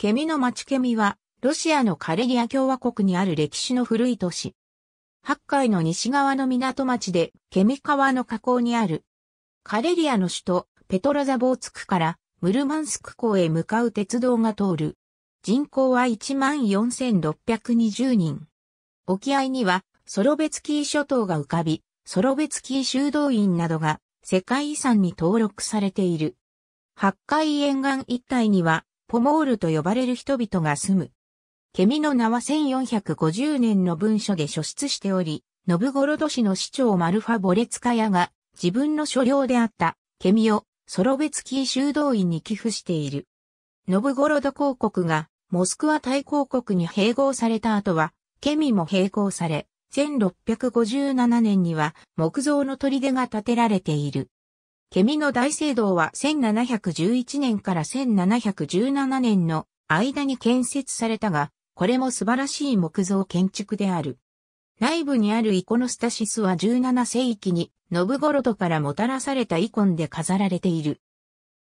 ケミの町ケミは、ロシアのカレリア共和国にある歴史の古い都市。八海の西側の港町で、ケミ川の河口にある。カレリアの首都、ペトロザボーツクから、ムルマンスク港へ向かう鉄道が通る。人口は14,620人。沖合には、ソロベツキー諸島が浮かび、ソロベツキー修道院などが、世界遺産に登録されている。八海沿岸一帯には、ポモールと呼ばれる人々が住む。ケミの名は1450年の文書で書出しており、ノブゴロド市の市長マルファ・ボレツカヤが自分の所領であったケミをソロベツキー修道院に寄付している。ノブゴロド公国がモスクワ大公国に併合された後は、ケミも併合され、1657年には木造の砦が建てられている。ケミの大聖堂は1711年から1717年の間に建設されたが、これも素晴らしい木造建築である。内部にあるイコノスタシスは17世紀にノブゴロドからもたらされたイコンで飾られている。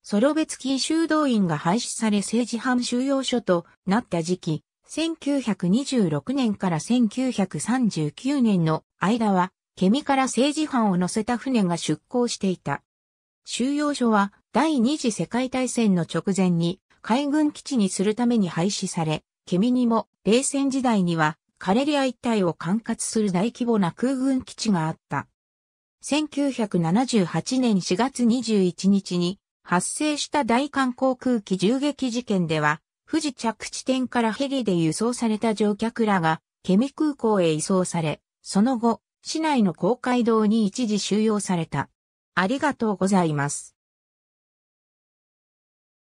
ソロベツキー修道院が廃止され政治犯収容所となった時期、1926年から1939年の間は、ケミから政治犯を乗せた船が出港していた。収容所は第二次世界大戦の直前に海軍基地にするために廃止され、ケミにも冷戦時代にはカレリア一帯を管轄する大規模な空軍基地があった。1978年4月21日に発生した大韓航空機銃撃事件では、富士着地点からヘリで輸送された乗客らが、ケミ空港へ移送され、その後、市内の公会堂に一時収容された。ありがとうございます。